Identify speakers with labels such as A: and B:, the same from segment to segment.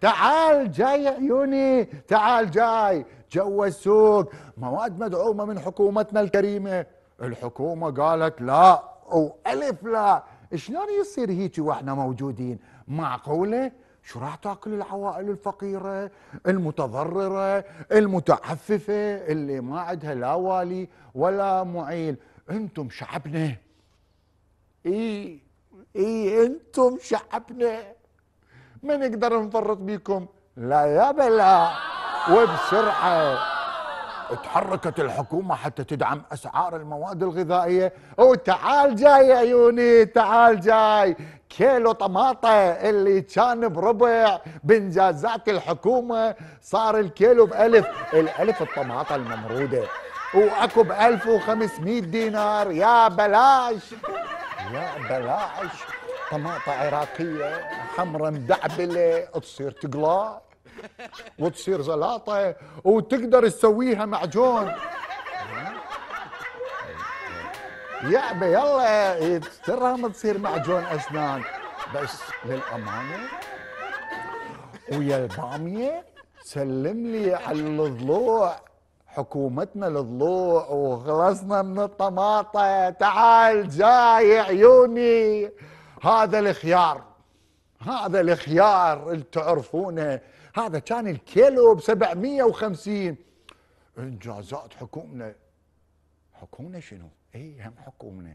A: تعال جاي عيوني تعال جاي جو السوق مواد مدعومة من حكومتنا الكريمة الحكومة قالت لا وألف لا شلون يصير هيك واحنا موجودين معقولة شو راح تاكل العوائل الفقيرة المتضررة المتعففة اللي ما عندها لا والي ولا معيل انتم شعبنا اي اي انتم شعبنا ما نقدر نفرط بيكم لا يا بلا وبسرعة تحركت الحكومة حتى تدعم أسعار المواد الغذائية وتعال جاي عيوني تعال جاي كيلو طماطة اللي كان بربع بإنجازات الحكومة صار الكيلو بألف الألف الطماطة الممرودة واكو ب 1500 دينار يا بلاش يا بلاش طماطة عراقية حمراء مدعبلة تصير تقلاع وتصير زلاطة وتقدر تسويها معجون يعبى يلا إيه، ترى ما تصير معجون أسنان بس للأمانة ويا البامية سلم لي على الضلوع حكومتنا الضلوع وخلصنا من الطماطة تعال جاي عيوني هذا الخيار هذا الخيار اللي تعرفونه هذا كان الكيلو ب 750 انجازات حكومنا حكومنا شنو؟ اي هم حكومنا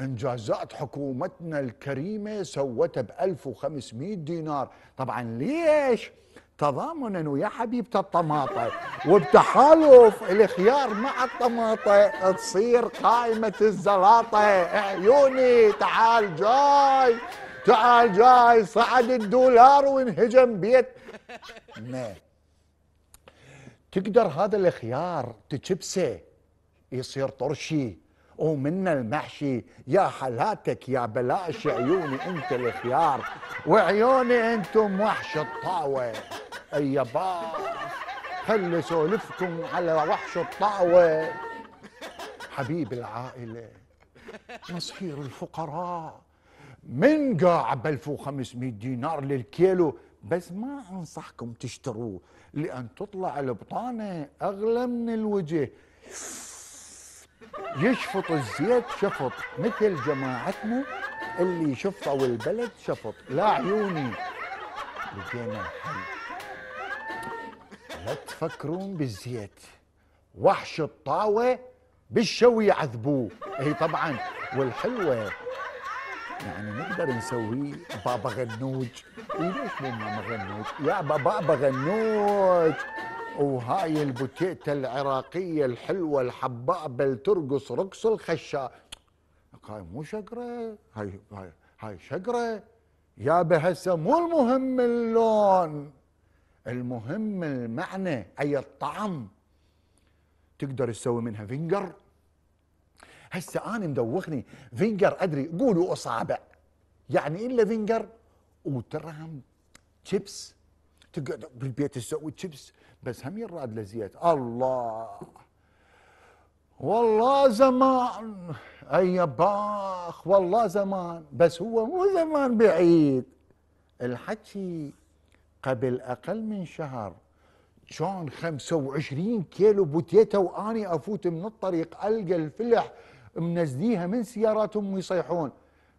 A: انجازات حكومتنا الكريمه سوتها ب 1500 دينار طبعا ليش تضامنا ويا حبيبه الطماطه وبتحالف الخيار مع الطماطه تصير قائمه الزلاطه عيوني تعال جاي تعال جاي صعد الدولار وانهجم بيت ما تقدر هذا الخيار تشبسه يصير طرشي ومن المحشي يا حلاتك يا بلاش عيوني انت الخيار وعيوني انتم وحش الطاوة اي باص خلي سولفكم على وحش الطاوة حبيب العائلة مصير الفقراء من قاع ب 1500 دينار للكيلو بس ما انصحكم تشتروه لان تطلع البطانه اغلى من الوجه يشفط الزيت شفط مثل جماعتنا اللي شفطوا البلد شفط لا عيوني لقينا الحل لا تفكرون بالزيت وحش الطاوة بالشوي يعذبوه اي طبعا والحلوة يعني نقدر نسوي بابا غنوج ليش مو ماما غنوج يا بابا غنوج وهاي البوتيتا العراقية الحلوة الحبابة اللي ترقص رقص الخشاء هاي مو شقرة هاي هاي هاي شقرة يا هسه مو المهم اللون المهم المعنى أي الطعم تقدر تسوي منها فينجر هسه أنا مدوخني فينجر أدري قولوا أصابع يعني إلا فينجر وترهم شيبس تقعد بالبيت تسوي شيبس بس هم يراد لزيت الله والله زمان اي باخ والله زمان بس هو مو زمان بعيد الحكي قبل اقل من شهر كان 25 كيلو بوتيتا واني افوت من الطريق القى الفلح منزليها من سياراتهم ويصيحون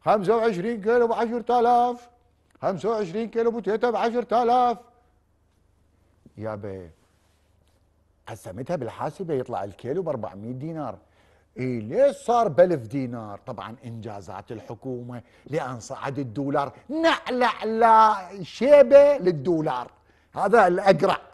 A: 25 كيلو ب 10000 25 كيلو بوتيتا ب 10000 يابا قسمتها بالحاسبه يطلع الكيلو ب 400 دينار اي ليش صار بألف دينار طبعا انجازات الحكومه لان صعد الدولار لا شيبه للدولار هذا الاقرع